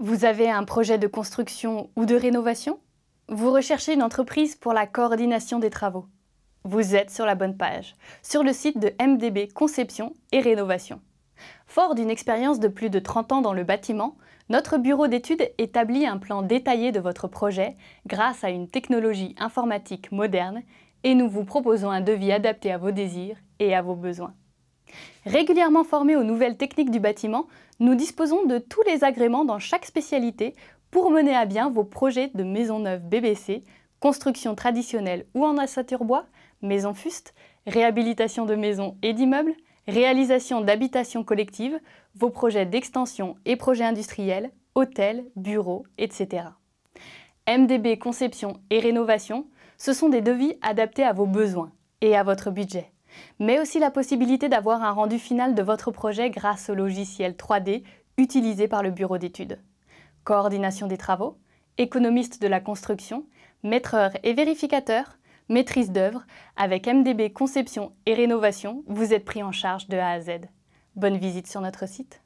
Vous avez un projet de construction ou de rénovation Vous recherchez une entreprise pour la coordination des travaux Vous êtes sur la bonne page, sur le site de MDB Conception et Rénovation. Fort d'une expérience de plus de 30 ans dans le bâtiment, notre bureau d'études établit un plan détaillé de votre projet grâce à une technologie informatique moderne et nous vous proposons un devis adapté à vos désirs et à vos besoins. Régulièrement formés aux nouvelles techniques du bâtiment, nous disposons de tous les agréments dans chaque spécialité pour mener à bien vos projets de maison neuve BBC, construction traditionnelle ou en assature bois, maison fuste, réhabilitation de maisons et d'immeubles, réalisation d'habitations collectives, vos projets d'extension et projets industriels, hôtels, bureaux, etc. MDB Conception et Rénovation, ce sont des devis adaptés à vos besoins et à votre budget mais aussi la possibilité d'avoir un rendu final de votre projet grâce au logiciel 3D utilisé par le bureau d'études. Coordination des travaux, économiste de la construction, maîtreur et vérificateur, maîtrise d'œuvre, avec MDB Conception et Rénovation, vous êtes pris en charge de A à Z. Bonne visite sur notre site.